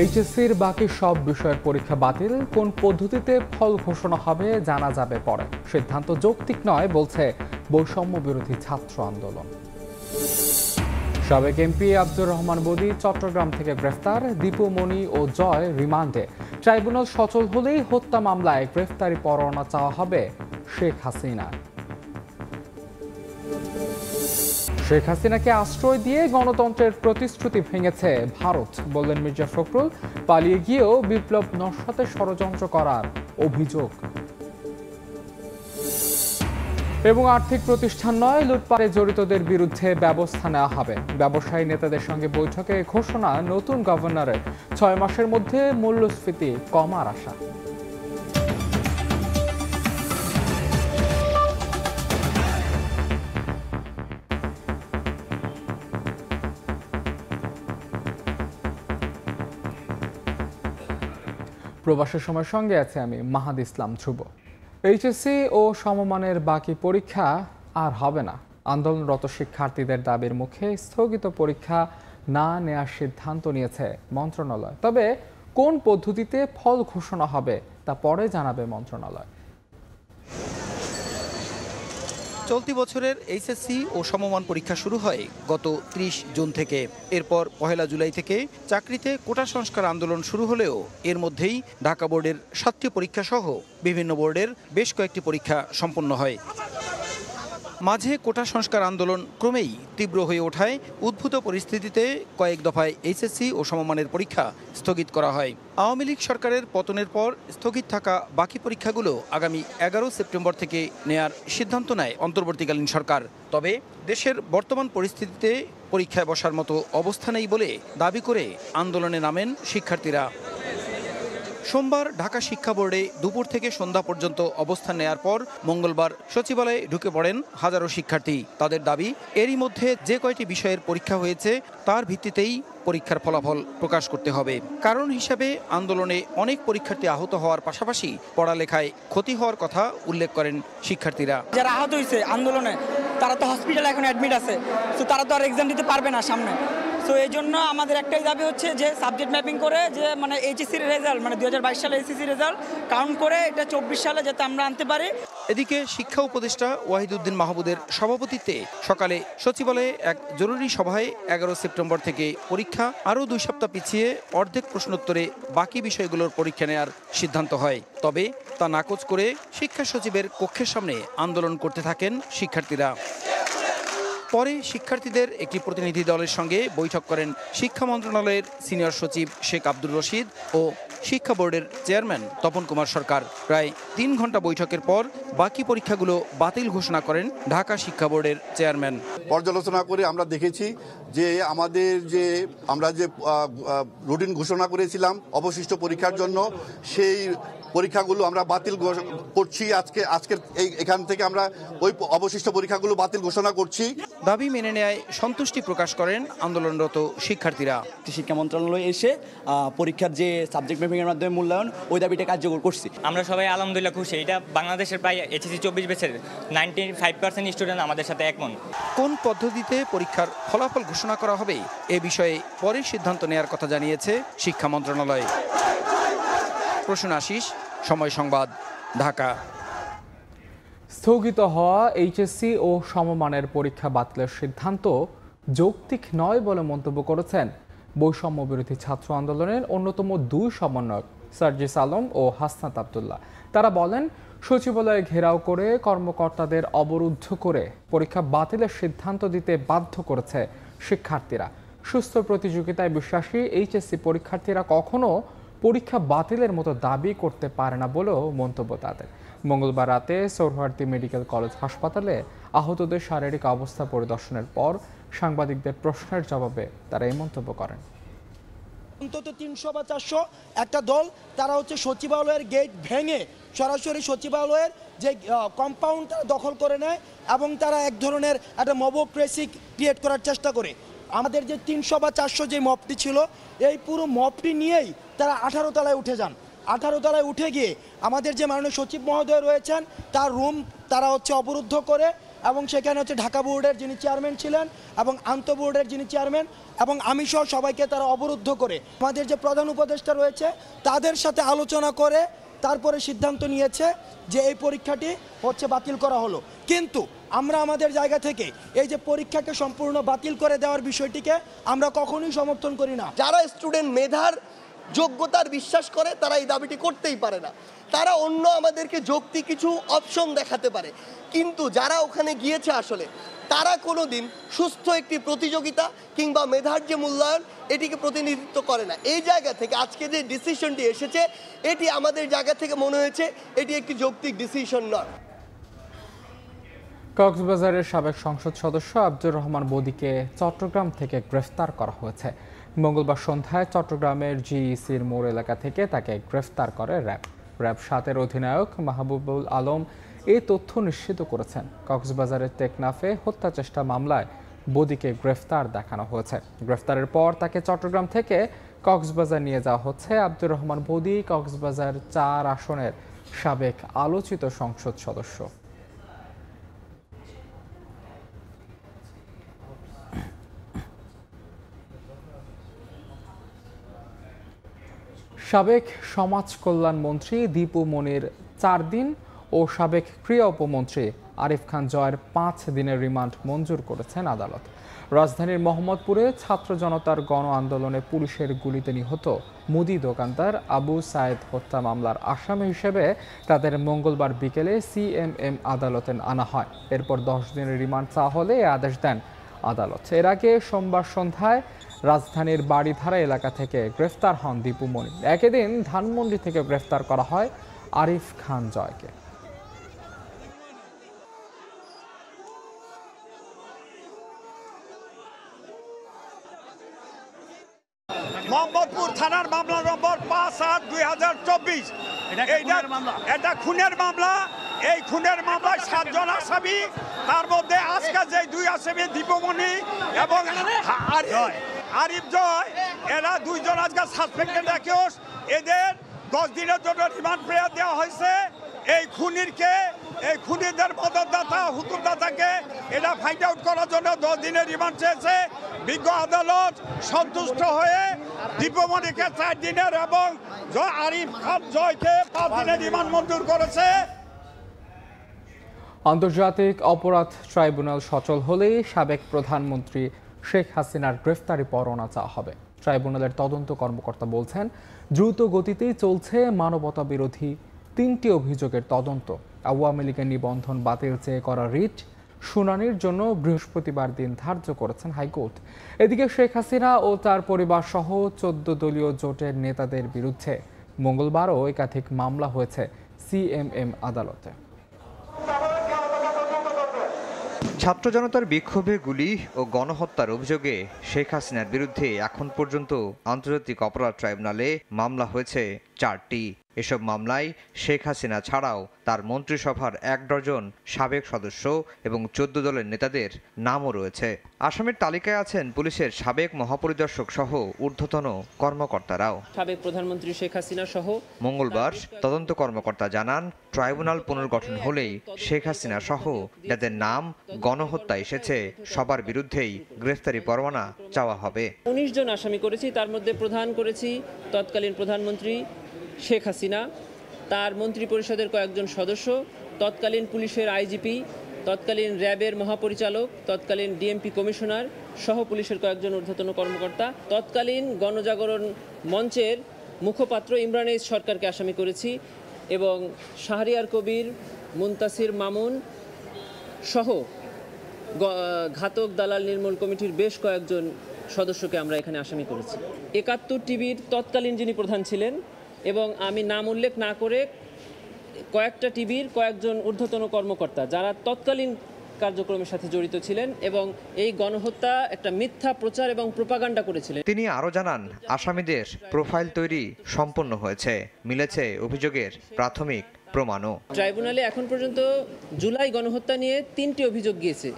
এইচএসসির বাকি সব বিষয়ের পরীক্ষা বাতিল কোন পদ্ধতিতে ফল ঘোষণা হবে জানা যাবে পরে সিদ্ধান্ত যৌক্তিক নয় বলছে বৈষম্য বিরোধী ছাত্র আন্দোলন সাবেক এমপি আব্দুর রহমান বদি চট্টগ্রাম থেকে গ্রেফতার দীপু মণি ও জয় রিমান্ডে ট্রাইব্যুনাল সচল হলেই হত্যা মামলায় গ্রেফতারি পরোয়ানা চাওয়া হবে শেখ হাসিনা শেখ হাসিনাকে আশ্রয় দিয়ে গণতন্ত্রের প্রতিশ্রুতি ভেঙেছে ভারত বললেন মির্জা ফখরুল পালিয়ে গিয়েও বিপ্লব নস্বাতে ষড়যন্ত্র করার অভিযোগ এবং আর্থিক প্রতিষ্ঠান নয় লুটপাটে জড়িতদের বিরুদ্ধে ব্যবস্থা নেওয়া হবে ব্যবসায়ী নেতাদের সঙ্গে বৈঠকে ঘোষণা নতুন গভর্নরের ছয় মাসের মধ্যে মূল্যস্ফীতি কমার আশা প্রবাসের সময় সঙ্গে আছে আমি মাহাদ ইসলাম ধ্রুব এইচএসসি ও সমমানের বাকি পরীক্ষা আর হবে না আন্দোলনরত শিক্ষার্থীদের দাবির মুখে স্থগিত পরীক্ষা না নেওয়ার সিদ্ধান্ত নিয়েছে মন্ত্রণালয় তবে কোন পদ্ধতিতে ফল ঘোষণা হবে তা পরে জানাবে মন্ত্রণালয় চলতি বছরের এইচএসসি ও সমমান পরীক্ষা শুরু হয় গত ত্রিশ জুন থেকে এরপর পহেলা জুলাই থেকে চাকরিতে কোটা সংস্কার আন্দোলন শুরু হলেও এর মধ্যেই ঢাকা বোর্ডের সাতটি পরীক্ষা সহ বিভিন্ন বোর্ডের বেশ কয়েকটি পরীক্ষা সম্পন্ন হয় মাঝে কোটা সংস্কার আন্দোলন ক্রমেই তীব্র হয়ে ওঠায় উদ্ভূত পরিস্থিতিতে কয়েক দফায় এইচএসসি ও সমমানের পরীক্ষা স্থগিত করা হয় আওয়ামী লীগ সরকারের পতনের পর স্থগিত থাকা বাকি পরীক্ষাগুলো আগামী এগারো সেপ্টেম্বর থেকে নেয়ার সিদ্ধান্ত নেয় অন্তর্বর্তীকালীন সরকার তবে দেশের বর্তমান পরিস্থিতিতে পরীক্ষায় বসার মতো অবস্থা নেই বলে দাবি করে আন্দোলনে নামেন শিক্ষার্থীরা সোমবার ঢাকা শিক্ষা বোর্ডে দুপুর থেকে সন্ধ্যা পর্যন্ত অবস্থান নেয়ার পর মঙ্গলবার সচিবালয়ে ঢুকে পড়েন হাজারো শিক্ষার্থী তাদের দাবি এরই মধ্যে যে কয়টি বিষয়ের পরীক্ষা হয়েছে তার ভিত্তিতেই পরীক্ষার ফলাফল প্রকাশ করতে হবে কারণ হিসাবে আন্দোলনে অনেক পরীক্ষার্থী আহত হওয়ার পাশাপাশি পড়ালেখায় ক্ষতি হওয়ার কথা উল্লেখ করেন শিক্ষার্থীরা যারা আহত হয়েছে আন্দোলনে তারা তো হসপিটালে এখন অ্যাডমিট আছে তো তারা তো আর এক্সাম দিতে পারবে না সামনে সো এই জন্য আমাদের একটাই দাবি হচ্ছে যে সাবজেক্ট ম্যাপিং করে যে মানে এইচএসির রেজাল্ট মানে দু হাজার সালে এইচএসির রেজাল্ট কাউন্ট করে এটা চব্বিশ সালে যাতে আমরা আনতে পারি এদিকে শিক্ষা উপদেষ্টা ওয়াহিদুদ্দিন মাহবুদের সভাপতিত্বে সকালে সচিবালয়ে এক জরুরি সভায় এগারো সেপ্টেম্বর থেকে পরীক্ষা আরও দুই সপ্তাহ পিছিয়ে অর্ধেক প্রশ্নোত্তরে বাকি বিষয়গুলোর পরীক্ষা নেওয়ার সিদ্ধান্ত হয় তবে তা নাকচ করে শিক্ষা সচিবের কক্ষের সামনে আন্দোলন করতে থাকেন শিক্ষার্থীরা পরে শিক্ষার্থীদের একটি প্রতিনিধি দলের সঙ্গে বৈঠক করেন শিক্ষা মন্ত্রণালয়ের সিনিয়র সচিব শেখ আব্দুর রশিদ ও শিক্ষা বোর্ডের চেয়ারম্যান তপন কুমার সরকার প্রায় তিন ঘন্টা বৈঠকের পর বাকি পরীক্ষাগুলো বাতিল ঘোষণা করেন ঢাকা শিক্ষা বোর্ডের চেয়ারম্যান পর্যালোচনা করে আমরা দেখেছি যে আমাদের যে আমরা যে রুটিন ঘোষণা করেছিলাম অবশিষ্ট পরীক্ষার জন্য সেই পরীক্ষাগুলো আমরা বাতিল করছি আজকে আজকের এই এখান থেকে আমরা ওই অবশিষ্ট পরীক্ষাগুলো বাতিল ঘোষণা করছি দাবি মেনে নেয় সন্তুষ্টি প্রকাশ করেন আন্দোলনরত শিক্ষার্থীরা শিক্ষা মন্ত্রণালয়ে এসে পরীক্ষার যে সাবজেক্ট ম্যাপিংয়ের মাধ্যমে মূল্যায়ন ওই দাবিটা কার্যকর করছি আমরা সবাই আলহামদুলিল্লাহ খুশি এটা বাংলাদেশের প্রায় এইচএসসি চব্বিশ বেচের নাইনটি ফাইভ পার্সেন্ট স্টুডেন্ট আমাদের সাথে একমন কোন পদ্ধতিতে পরীক্ষার ফলাফল ঘোষণা করা হবে এ বিষয়ে পরে সিদ্ধান্ত নেওয়ার কথা জানিয়েছে শিক্ষা মন্ত্রণালয় প্রশ্ন আশিস সময় সংবাদ ঢাকা স্থগিত হওয়া এইচএসসি ও সমমানের পরীক্ষা বাতিলের সিদ্ধান্ত যৌক্তিক নয় বলে মন্তব্য করেছেন বৈষম্য বিরোধী ছাত্র আন্দোলনের অন্যতম দুই সমন্বয়ক সার্জিস আলম ও হাসনাত আবদুল্লাহ তারা বলেন সচিবালয়ে ঘেরাও করে কর্মকর্তাদের অবরুদ্ধ করে পরীক্ষা বাতিলের সিদ্ধান্ত দিতে বাধ্য করেছে শিক্ষার্থীরা সুস্থ প্রতিযোগিতায় বিশ্বাসী এইচএসসি পরীক্ষার্থীরা কখনো পরীক্ষা বাতিলের মতো দাবি করতে পারে না বলেও মন্তব্য তাদের মঙ্গলবার রাতে সৌরভারতী মেডিকেল কলেজ হাসপাতালে আহতদের শারীরিক অবস্থা পরিদর্শনের পর সাংবাদিকদের প্রশ্নের জবাবে তারা এই মন্তব্য করেন অন্তত তিনশো বা চারশো একটা দল তারা হচ্ছে সচিবালয়ের গেট ভেঙে সরাসরি সচিবালয়ের যে কম্পাউন্ড তারা দখল করে নেয় এবং তারা এক ধরনের একটা মবোক্রেসি ক্রিয়েট করার চেষ্টা করে আমাদের যে তিনশো বা চারশো যে মপটি ছিল এই পুরো মপটি নিয়েই তারা আঠারো তলায় উঠে যান আঠারো তলায় উঠে গিয়ে আমাদের যে মাননীয় সচিব মহোদয় রয়েছেন তার রুম তারা হচ্ছে অবরুদ্ধ করে এবং সেখানে হচ্ছে ঢাকা বোর্ডের যিনি চেয়ারম্যান ছিলেন এবং আন্ত বোর্ডের যিনি চেয়ারম্যান এবং আমি সহ সবাইকে তারা অবরুদ্ধ করে আমাদের যে প্রধান উপদেষ্টা রয়েছে তাদের সাথে আলোচনা করে তারপরে সিদ্ধান্ত নিয়েছে যে এই পরীক্ষাটি হচ্ছে বাতিল করা হলো কিন্তু আমরা আমাদের জায়গা থেকে এই যে পরীক্ষাকে সম্পূর্ণ বাতিল করে দেওয়ার বিষয়টিকে আমরা কখনোই সমর্থন করি না যারা স্টুডেন্ট মেধার যোগ্যতার বিশ্বাস করে তারা এই দাবিটি করতেই পারে না তারা অন্য আমাদেরকে যুক্তি কিছু অপশন দেখাতে পারে কিন্তু যারা ওখানে গিয়েছে আসলে তারা কোনো দিন সুস্থ একটি প্রতিযোগিতা কিংবা মেধার যে মূল্যায়ন এটিকে প্রতিনিধিত্ব করে না এই জায়গা থেকে আজকে যে ডিসিশনটি এসেছে এটি আমাদের জায়গা থেকে মনে হয়েছে এটি একটি যৌক্তিক ডিসিশন নয় কক্সবাজারের সাবেক সংসদ সদস্য আব্দুর রহমান মোদীকে চট্টগ্রাম থেকে গ্রেফতার করা হয়েছে মঙ্গলবার সন্ধ্যায় চট্টগ্রামের জিইসির মোড় এলাকা থেকে তাকে গ্রেফতার করে র্যাব র্যাব সাতের অধিনায়ক মাহবুবুল আলম এ তথ্য নিশ্চিত করেছেন কক্সবাজারের টেকনাফে হত্যা চেষ্টা মামলায় বদিকে গ্রেফতার দেখানো হয়েছে গ্রেফতারের পর তাকে চট্টগ্রাম থেকে কক্সবাজার নিয়ে যাওয়া হচ্ছে আব্দুর রহমান বদি কক্সবাজার চার আসনের সাবেক আলোচিত সংসদ সদস্য সাবেক সমাজ কল্যাণ মন্ত্রী দীপু মনির চার দিন ও সাবেক ক্রিয়া উপমন্ত্রী আরিফ খান জয়ের পাঁচ দিনের রিমান্ড মঞ্জুর করেছেন আদালত রাজধানীর মোহাম্মদপুরে ছাত্র জনতার গণ আন্দোলনে পুলিশের গুলিতে নিহত মুদি দোকানদার আবু সায়েদ হত্যা মামলার আসামি হিসেবে তাদের মঙ্গলবার বিকেলে সিএমএম আদালতে আনা হয় এরপর দশ দিনের রিমান্ড চাওয়া হলে আদেশ দেন আদালত এর আগে সোমবার সন্ধ্যায় রাজধানীর বাড়িধারা এলাকা থেকে গ্রেফতার হন দীপু মনি একদিন ধানমন্ডি থেকে গ্রেফতার করা হয় আরিফ খান জয়কে মোহাম্মদপুর থানার মামলা নম্বর পাঁচ আট দুই হাজার চব্বিশ এটা খুনের মামলা এই খুনের মামলায় সাতজন আসামি তার মধ্যে আজকে যে দুই আসামি দীপমণি এবং আরিফ জয় এরা দুইজন আজকে সাসপেন্ডেড একেওস এদের দশ দিনের জন্য রিমান্ড প্রেয়ার দেওয়া হয়েছে এই খুনিরকে এই খুনিদের মদতদাতা হুকুমদাতাকে এটা ফাইন্ড আউট করার জন্য দশ দিনের রিমান্ড চেয়েছে বিজ্ঞ আদালত সন্তুষ্ট হয়ে দীপমণিকে চার দিনের এবং আরিফ খান জয়কে পাঁচ দিনের রিমান্ড মঞ্জুর করেছে আন্তর্জাতিক অপরাধ ট্রাইব্যুনাল সচল হলে সাবেক প্রধানমন্ত্রী শেখ হাসিনার গ্রেফতারি পরোয়ানা চাওয়া হবে ট্রাইব্যুনালের তদন্ত কর্মকর্তা বলছেন দ্রুত গতিতেই চলছে মানবতা বিরোধী তিনটি অভিযোগের তদন্ত আওয়ামী লীগের নিবন্ধন বাতিল চেয়ে করা রিট শুনানির জন্য বৃহস্পতিবার দিন ধার্য করেছেন হাইকোর্ট এদিকে শেখ হাসিনা ও তার পরিবার সহ চোদ্দ দলীয় জোটের নেতাদের বিরুদ্ধে মঙ্গলবারও একাধিক মামলা হয়েছে সিএমএম আদালতে ছাত্র জনতার বিক্ষোভে গুলি ও গণহত্যার অভিযোগে শেখ হাসিনার বিরুদ্ধে এখন পর্যন্ত আন্তর্জাতিক অপরাধ ট্রাইব্যুনালে মামলা হয়েছে চারটি এসব মামলায় শেখ হাসিনা ছাড়াও তার মন্ত্রিসভার এক ডজন সাবেক সদস্য এবং চোদ্দ দলের নেতাদের নামও রয়েছে আসামের তালিকায় আছেন পুলিশের সাবেক মহাপরিদর্শক সহ ঊর্ধ্বতন কর্মকর্তারাও সাবেক প্রধানমন্ত্রী শেখ হাসিনা সহ মঙ্গলবার তদন্ত কর্মকর্তা জানান ট্রাইব্যুনাল পুনর্গঠন হলেই শেখ হাসিনা সহ যাদের নাম গণহত্যা এসেছে সবার বিরুদ্ধেই গ্রেফতারি পরোয়ানা চাওয়া হবে উনিশ জন আসামি করেছি তার মধ্যে প্রধান করেছি তৎকালীন প্রধানমন্ত্রী শেখ হাসিনা তার মন্ত্রী পরিষদের কয়েকজন সদস্য তৎকালীন পুলিশের আইজিপি তৎকালীন র্যাবের মহাপরিচালক তৎকালীন ডিএমপি কমিশনার সহ পুলিশের কয়েকজন ঊর্ধ্বতন কর্মকর্তা তৎকালীন গণজাগরণ মঞ্চের মুখপাত্র ইমরান সরকারকে আসামি করেছি এবং শাহরিয়ার কবির মুন্তাসির মামুন সহ ঘাতক দালাল নির্মূল কমিটির বেশ কয়েকজন সদস্যকে আমরা এখানে আসামি করেছি একাত্তর টিভির তৎকালীন যিনি প্রধান ছিলেন এবং আমি নাম উল্লেখ না করে কয়েকটা টিভির কয়েকজন ঊর্ধ্বতন কর্মকর্তা যারা তৎকালীন কার্যক্রমের সাথে জড়িত ছিলেন এবং এই গণহত্যা একটা মিথ্যা প্রচার এবং প্রোপাগান্ডা করেছিলেন তিনি আরও জানান আসামিদের প্রোফাইল তৈরি সম্পন্ন হয়েছে মিলেছে অভিযোগের প্রাথমিক প্রমাণও ট্রাইব্যুনালে এখন পর্যন্ত জুলাই গণহত্যা নিয়ে তিনটি অভিযোগ গিয়েছে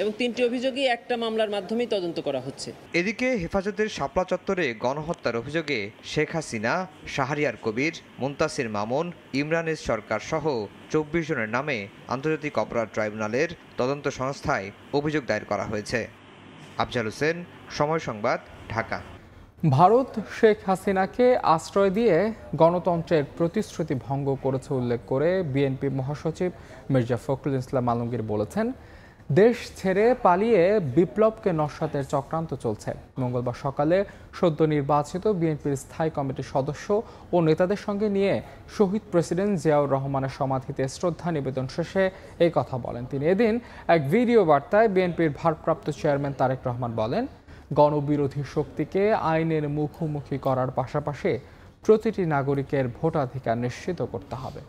এবং তিনটি অভিযোগই একটা মামলার মাধ্যমেই তদন্ত করা হচ্ছে এদিকে হেফাজতের শাপলা চত্বরে গণহত্যার অভিযোগে শেখ হাসিনা শাহরিয়ার কবির মুন্তাসির মামুন ইমরানের সরকার সহ চব্বিশ জনের নামে আন্তর্জাতিক অপরাধ ট্রাইব্যুনালের তদন্ত সংস্থায় অভিযোগ দায়ের করা হয়েছে আফজাল হোসেন সময় সংবাদ ঢাকা ভারত শেখ হাসিনাকে আশ্রয় দিয়ে গণতন্ত্রের প্রতিশ্রুতি ভঙ্গ করেছে উল্লেখ করে বিএনপি মহাসচিব মির্জা ফখরুল ইসলাম আলমগীর বলেছেন দেশ ছেড়ে পালিয়ে বিপ্লবকে নস্বাতের চক্রান্ত চলছে মঙ্গলবার সকালে সদ্য নির্বাচিত বিএনপির স্থায়ী কমিটির সদস্য ও নেতাদের সঙ্গে নিয়ে শহীদ প্রেসিডেন্ট জিয়াউর রহমানের সমাধিতে শ্রদ্ধা নিবেদন শেষে এই কথা বলেন তিনি এদিন এক ভিডিও বার্তায় বিএনপির ভারপ্রাপ্ত চেয়ারম্যান তারেক রহমান বলেন গণবিরোধী শক্তিকে আইনের মুখোমুখি করার পাশাপাশি প্রতিটি নাগরিকের ভোটাধিকার নিশ্চিত করতে হবে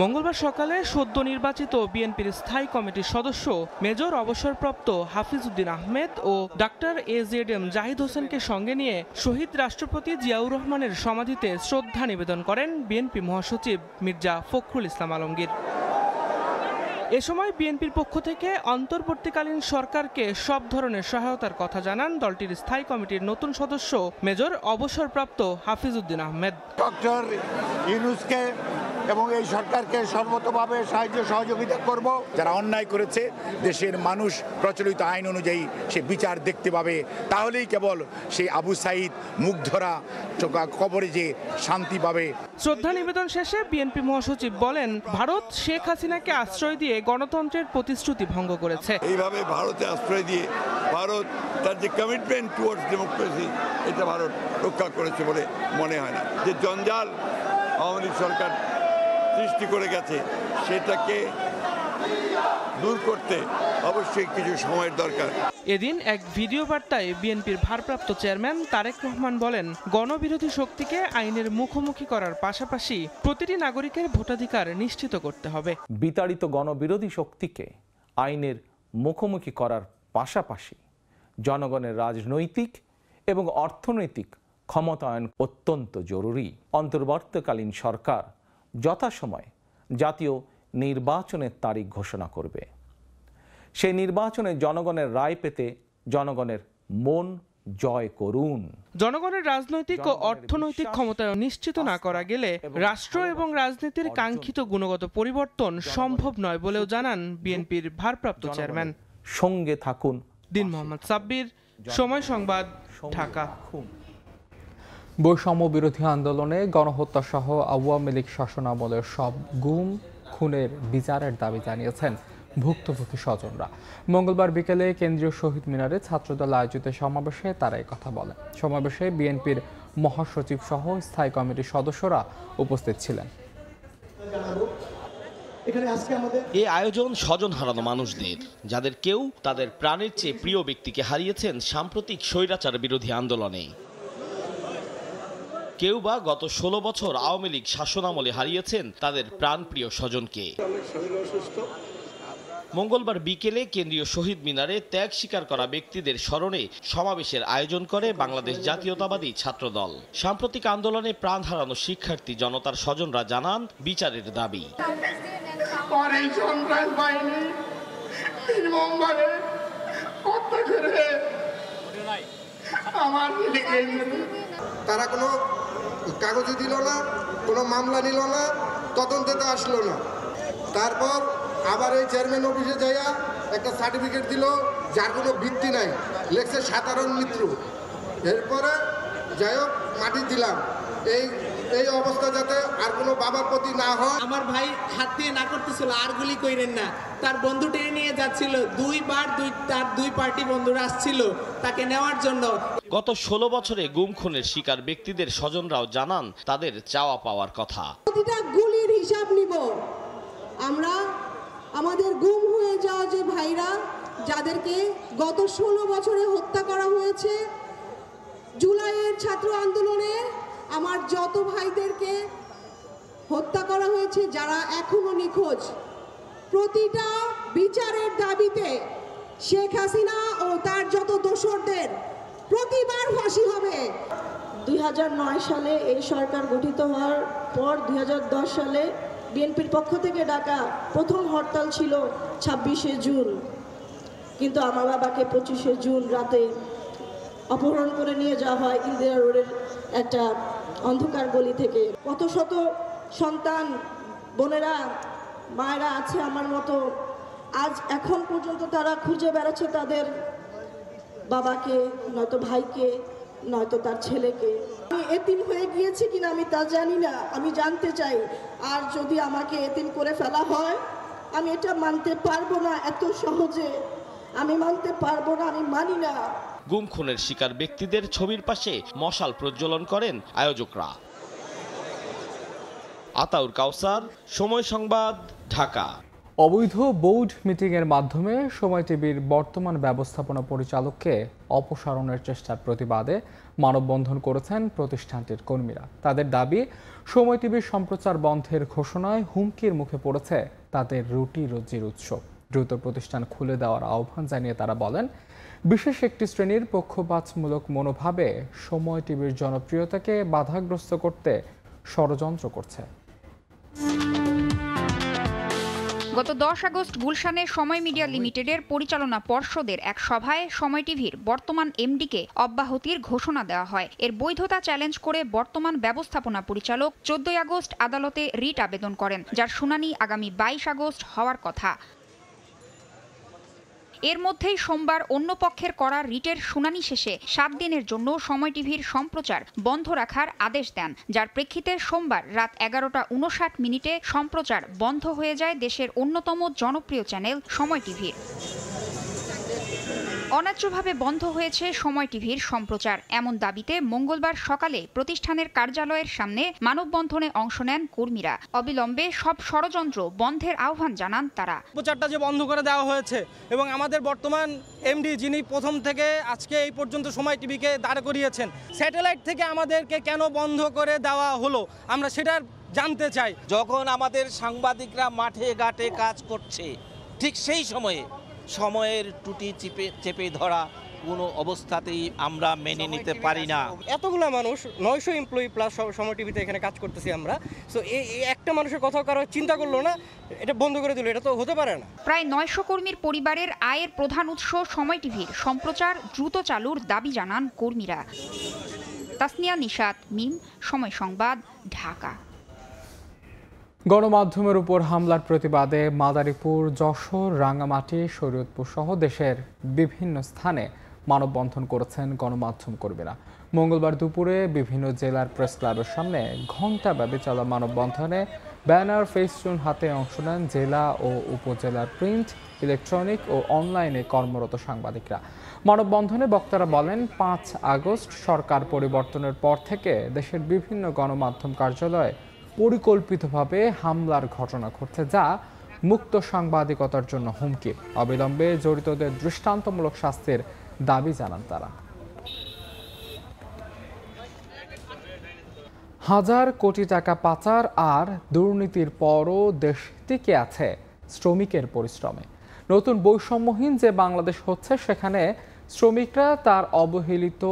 মঙ্গলবার সকালে সদ্য নির্বাচিত বিএনপির স্থায়ী কমিটির সদস্য মেজর অবসরপ্রাপ্ত হাফিজউদ্দিন আহমেদ ও doctor A Z M Zahid হোসেনকে সঙ্গে নিয়ে শহীদ রাষ্ট্রপতি জিয়াউর রহমানের সমাধিতে শ্রদ্ধা নিবেদন করেন বিএনপি মহাসচিব মির্জা ফখরুল ইসলাম আলমগীর এ সময় বিএনপির পক্ষ থেকে অন্তর্বর্তীকালীন সরকারকে সব ধরনের সহায়তার কথা জানান দলটির স্থায়ী কমিটির নতুন সদস্য মেজর অবসরপ্রাপ্ত হাফিজউদ্দিন আহমেদ ডক্টর ইউনুসকে এবং এই সরকারকে সর্বতভাবে সাহায্য সহযোগিতা করব যারা অন্যায় করেছে দেশের মানুষ প্রচলিত আইন অনুযায়ী সে বিচার দেখতে পাবে তাহলেই কেবল সেই আবু সাইদ চোখা কবরে যে শান্তি পাবে শ্রদ্ধা নিবেদন শেষে বিএনপি মহাসচিব বলেন ভারত শেখ হাসিনাকে আশ্রয় দিয়ে গণতন্ত্রের প্রতিশ্রুতি ভঙ্গ করেছে এইভাবে ভারতে আশ্রয় দিয়ে ভারত তার যে কমিটমেন্ট টুয়ার্ডস ডেমোক্রেসি এটা ভারত রক্ষা করেছে বলে মনে হয় না যে জঞ্জাল আওয়ামী সরকার সৃষ্টি করে গেছে সেটাকে দূর করতে অবশ্যই কিছু সময়ের দরকার এদিন এক ভিডিও বার্তায় বিএনপির ভারপ্রাপ্ত চেয়ারম্যান তারেক রহমান বলেন গণবিরোধী শক্তিকে আইনের মুখোমুখি করার পাশাপাশি প্রতিটি নাগরিকের ভোটাধিকার নিশ্চিত করতে হবে বিতাড়িত গণবিরোধী শক্তিকে আইনের মুখোমুখি করার পাশাপাশি জনগণের রাজনৈতিক এবং অর্থনৈতিক ক্ষমতায়ন অত্যন্ত জরুরি অন্তর্বর্তকালীন সরকার যথাসময়ে জাতীয় নির্বাচনের তারিখ ঘোষণা করবে সেই নির্বাচনে জনগণের রায় পেতে জনগণের মন জয় করুন জনগণের রাজনৈতিক ও অর্থনৈতিক ক্ষমতায় নিশ্চিত না করা গেলে রাষ্ট্র এবং রাজনীতির কাঙ্ক্ষিত গুণগত পরিবর্তন সম্ভব নয় বলেও জানান বিএনপির ভারপ্রাপ্ত চেয়ারম্যান সঙ্গে থাকুন দিন মোহাম্মদ সাব্বির সময় সংবাদ ঢাকা বৈষম্য বিরোধী আন্দোলনে গণহত্যা সহ আওয়ামী লীগ শাসনামলের সব গুম খুনের বিচারের দাবি জানিয়েছেন ভুক্তভোগী স্বজনরা মঙ্গলবার বিকেলে কেন্দ্রীয় শহীদ মিনারে ছাত্রদল আয়োজিত সমাবেশে তারা কথা বলেন সমাবেশে বিএনপির মহাসচিব সহ স্থায়ী কমিটির সদস্যরা উপস্থিত ছিলেন এই আয়োজন স্বজন হারানো মানুষদের যাদের কেউ তাদের প্রাণের চেয়ে প্রিয় ব্যক্তিকে হারিয়েছেন সাম্প্রতিক স্বৈরাচার বিরোধী আন্দোলনে কেউ বা গত ষোলো বছর আওয়ামী লীগ শাসনামলে হারিয়েছেন তাদের প্রাণপ্রিয় স্বজনকে মঙ্গলবার বিকেলে কেন্দ্রীয় শহীদ মিনারে ত্যাগ স্বীকার করা ব্যক্তিদের স্মরণে সমাবেশের আয়োজন করে বাংলাদেশ জাতীয়তাবাদী ছাত্রদল সাম্প্রতিক আন্দোলনে প্রাণ হারানো শিক্ষার্থী জনতার স্বজনরা জানান বিচারের দাবি তারা কোনো কাগজে দিল না কোনো মামলা নিল না তদন্তেতে আসলো না তারপর আবার এই চেয়ারম্যান অফিসে যাইয়া একটা সার্টিফিকেট দিল যার কোনো ভিত্তি নাই লেখছে সাধারণ মিত্র এরপরে যাই হোক মাটি দিলাম এই এই অবস্থা যাতে আর কোনো বাবা প্রতি না হয় আমার ভাই হাত দিয়ে না করতেছিল আর গুলি কইরেন না তার বন্ধু টেনে নিয়ে যাচ্ছিল দুইবার দুই তার দুই পার্টি বন্ধুরা আসছিল তাকে নেওয়ার জন্য গত ষোলো বছরে গুম খুনের শিকার ব্যক্তিদের স্বজনরাও জানান তাদের চাওয়া পাওয়ার কথা প্রতিটা গুলির হিসাব নিব আমরা আমাদের গুম হয়ে যাওয়া যে ভাইরা যাদেরকে গত ষোলো বছরে হত্যা করা হয়েছে জুলাইয়ের ছাত্র আন্দোলনে আমার যত ভাইদেরকে হত্যা করা হয়েছে যারা এখনও নিখোঁজ প্রতিটা বিচারের দাবিতে শেখ হাসিনা ও তার যত দোষরদের প্রতিবার ফাঁসি হবে দুই সালে এই সরকার গঠিত হওয়ার পর দুই সালে বিএনপির পক্ষ থেকে ডাকা প্রথম হরতাল ছিল ছাব্বিশে জুন কিন্তু আমার বাবাকে পঁচিশে জুন রাতে অপহরণ করে নিয়ে যাওয়া হয় ইন্দিরা রোডের একটা অন্ধকার গলি থেকে কত শত সন্তান বোনেরা মায়েরা আছে আমার মতো আজ এখন পর্যন্ত তারা খুঁজে বেড়াচ্ছে তাদের বাবাকে নয়তো ভাইকে নয়তো তার ছেলেকে আমি এতিম হয়ে গিয়েছি কিনা আমি তা জানি না আমি জানতে চাই আর যদি আমাকে এতিম করে ফেলা হয় আমি এটা মানতে পারবো না এত সহজে আমি মানতে পারবো না আমি মানি না গুম খুনের শিকার ব্যক্তিদের ছবির পাশে মশাল প্রজ্বলন করেন আয়োজকরা আতাউর কাউসার সময় সংবাদ ঢাকা অবৈধ বোর্ড মিটিংয়ের মাধ্যমে সময় টিভির বর্তমান ব্যবস্থাপনা পরিচালককে অপসারণের চেষ্টার প্রতিবাদে মানববন্ধন করেছেন প্রতিষ্ঠানটির কর্মীরা তাদের দাবি সময় টিভির সম্প্রচার বন্ধের ঘোষণায় হুমকির মুখে পড়েছে তাদের রুটি রুজির উৎস দ্রুত প্রতিষ্ঠান খুলে দেওয়ার আহ্বান জানিয়ে তারা বলেন বিশেষ একটি শ্রেণীর পক্ষপাতমূলক মনোভাবে সময় টিভির জনপ্রিয়তাকে বাধাগ্রস্ত করতে ষড়যন্ত্র করছে গত দশ আগস্ট গুলশানে সময় মিডিয়া লিমিটেডের পরিচালনা পর্ষদের এক সভায় সময় টিভির বর্তমান এমডিকে অব্যাহতির ঘোষণা দেওয়া হয় এর বৈধতা চ্যালেঞ্জ করে বর্তমান ব্যবস্থাপনা পরিচালক চোদ্দই আগস্ট আদালতে রিট আবেদন করেন যার শুনানি আগামী বাইশ আগস্ট হওয়ার কথা এর মধ্যেই সোমবার অন্য পক্ষের করা রিটের শুনানি শেষে সাত দিনের জন্য সময় টিভির সম্প্রচার বন্ধ রাখার আদেশ দেন যার প্রেক্ষিতে সোমবার রাত এগারোটা উনষাট মিনিটে সম্প্রচার বন্ধ হয়ে যায় দেশের অন্যতম জনপ্রিয় চ্যানেল সময় টিভির অনাচ্যভাবে বন্ধ হয়েছে সময় টিভির সম্প্রচার এমন দাবিতে মঙ্গলবার সকালে প্রতিষ্ঠানের কার্যালয়ের সামনে মানববন্ধনে অংশ নেন কর্মীরা অবিলম্বে সব ষড়যন্ত্র বন্ধের আহ্বান জানান তারা প্রচারটা যে বন্ধ করে দেওয়া হয়েছে এবং আমাদের বর্তমান এমডি যিনি প্রথম থেকে আজকে এই পর্যন্ত সময় টিভিকে দাঁড় করিয়েছেন স্যাটেলাইট থেকে আমাদেরকে কেন বন্ধ করে দেওয়া হলো আমরা সেটার জানতে চাই যখন আমাদের সাংবাদিকরা মাঠে ঘাটে কাজ করছে ঠিক সেই সময়ে সময়ের টুটি চেপে চেপে ধরা কোনো অবস্থাতেই আমরা মেনে নিতে পারি না এতগুলো মানুষ নয়শো এমপ্লয়ি প্লাস সময় টিভিতে এখানে কাজ করতেছি আমরা তো এই একটা মানুষের কথা কারো চিন্তা করলো না এটা বন্ধ করে দিল এটা তো হতে পারে না প্রায় নয়শো কর্মীর পরিবারের আয়ের প্রধান উৎস সময় টিভির সম্প্রচার দ্রুত চালুর দাবি জানান কর্মীরা তাসনিয়া নিশাত মিম সময় সংবাদ ঢাকা গণমাধ্যমের উপর হামলার প্রতিবাদে মাদারীপুর যশোর রাঙামাটি শরীয়তপুর সহ দেশের বিভিন্ন স্থানে মানববন্ধন করেছেন গণমাধ্যম কর্মীরা মঙ্গলবার দুপুরে বিভিন্ন জেলার প্রেস ক্লাবের সামনে ঘণ্টাব্যাপী চলা মানববন্ধনে ব্যানার ফেস্টুন হাতে অংশ নেন জেলা ও উপজেলার প্রিন্ট ইলেকট্রনিক ও অনলাইনে কর্মরত সাংবাদিকরা মানববন্ধনে বক্তারা বলেন পাঁচ আগস্ট সরকার পরিবর্তনের পর থেকে দেশের বিভিন্ন গণমাধ্যম কার্যালয়ে পরিকল্পিতভাবে হামলার ঘটনা ঘটছে যা মুক্ত সাংবাদিকতার জন্য হুমকি অবিলম্বে জড়িতদের দৃষ্টান্তমূলক শাস্তির দাবি জানান তারা হাজার কোটি টাকা পাচার আর দুর্নীতির পরও দেশ টিকে আছে শ্রমিকের পরিশ্রমে নতুন বৈষম্যহীন যে বাংলাদেশ হচ্ছে সেখানে শ্রমিকরা তার অবহেলিত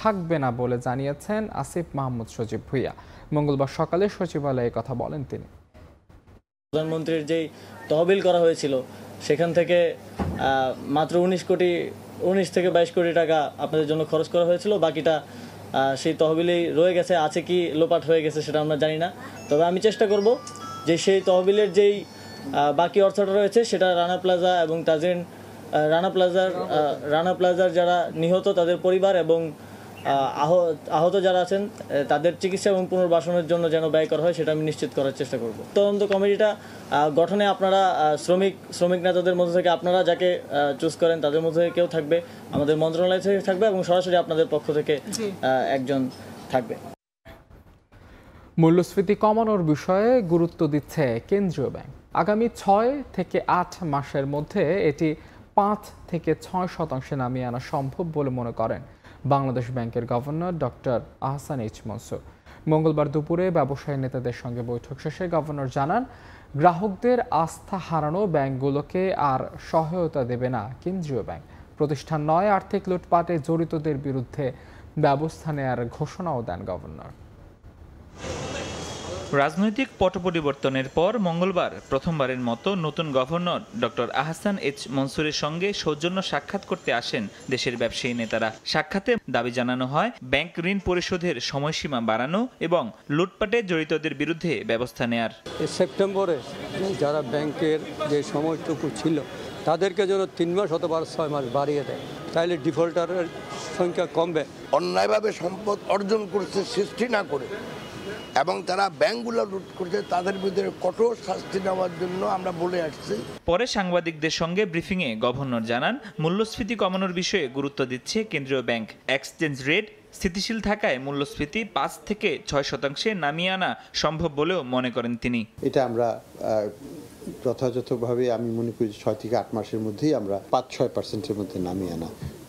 থাকবে না বলে জানিয়েছেন আসিফ মাহমুদ সজীব ভুইয়া মঙ্গলবার সকালে সচিবালয়ে কথা বলেন তিনি প্রধানমন্ত্রীর যেই তহবিল করা হয়েছিল সেখান থেকে মাত্র উনিশ কোটি উনিশ থেকে বাইশ কোটি টাকা আপনাদের জন্য খরচ করা হয়েছিল বাকিটা সেই তহবিলেই রয়ে গেছে আছে কি লোপাট হয়ে গেছে সেটা আমরা জানি না তবে আমি চেষ্টা করব যে সেই তহবিলের যেই বাকি অর্থটা রয়েছে সেটা রানা প্লাজা এবং তাজিন রানা প্লাজার রানা প্লাজার যারা নিহত তাদের পরিবার এবং আহত যারা আছেন তাদের চিকিৎসা এবং পুনর্বাসনের জন্য যেন ব্যয় করা হয় সেটা আমি নিশ্চিত করার চেষ্টা করব তদন্ত কমিটিটা গঠনে আপনারা শ্রমিক শ্রমিক নেতাদের মধ্যে থেকে আপনারা যাকে চুজ করেন তাদের মধ্যে কেউ থাকবে আমাদের মন্ত্রণালয় থেকে থাকবে এবং সরাসরি আপনাদের পক্ষ থেকে একজন থাকবে মূল্যস্ফীতি কমানোর বিষয়ে গুরুত্ব দিচ্ছে কেন্দ্রীয় ব্যাংক আগামী ছয় থেকে আট মাসের মধ্যে এটি পাঁচ থেকে ছয় শতাংশে নামিয়ে আনা সম্ভব বলে মনে করেন বাংলাদেশ ব্যাংকের governor doctor Ahsan H Mansur মঙ্গলবার দুপুরে ব্যবসায়ী নেতাদের সঙ্গে বৈঠক শেষে গভর্নর জানান গ্রাহকদের আস্থা হারানো ব্যাংকগুলোকে আর সহায়তা দেবে না কেন্দ্রীয় ব্যাংক প্রতিষ্ঠান নয় আর্থিক লুটপাটে জড়িতদের বিরুদ্ধে ব্যবস্থা নেয়ার ঘোষণাও দেন গভর্নর রাজনৈতিক পট পরিবর্তনের পর মঙ্গলবার প্রথমবারের মতো নতুন গভর্নর ডক্টর আহসান এইচ মনসুরের সঙ্গে সৌজন্য সাক্ষাৎ করতে আসেন দেশের ব্যবসায়ী নেতারা সাক্ষাতে দাবি জানানো হয় ব্যাংক ঋণ পরিশোধের সময়সীমা বাড়ানো এবং লুটপাটে জড়িতদের বিরুদ্ধে ব্যবস্থা নেয়ার সেপ্টেম্বরে যারা ব্যাংকের যে সময়টুকু ছিল তাদেরকে যেন তিন মাস অথবা ছয় মাস বাড়িয়ে দেয় তাহলে ডিফল্টারের সংখ্যা কমবে অন্যায়ভাবে সম্পদ অর্জন করছে সৃষ্টি না করে এবং তারা ব্যাংকগুলো লুট করছে তাদের বিরুদ্ধে কঠোর শাস্তি নেওয়ার জন্য আমরা বলে আসছি পরে সাংবাদিকদের সঙ্গে ব্রিফিংয়ে গভর্নর জানান মূল্যস্ফীতি কমানোর বিষয়ে গুরুত্ব দিচ্ছে কেন্দ্রীয় ব্যাংক এক্সচেঞ্জ রেট স্থিতিশীল থাকায় মূল্যস্ফীতি পাঁচ থেকে ছয় শতাংশে নামিয়ে আনা সম্ভব বলেও মনে করেন তিনি এটা আমরা যথাযথভাবে আমি মনে করি ছয় থেকে আট মাসের মধ্যেই আমরা পাঁচ ছয় পার্সেন্টের মধ্যে নামিয়ে আনা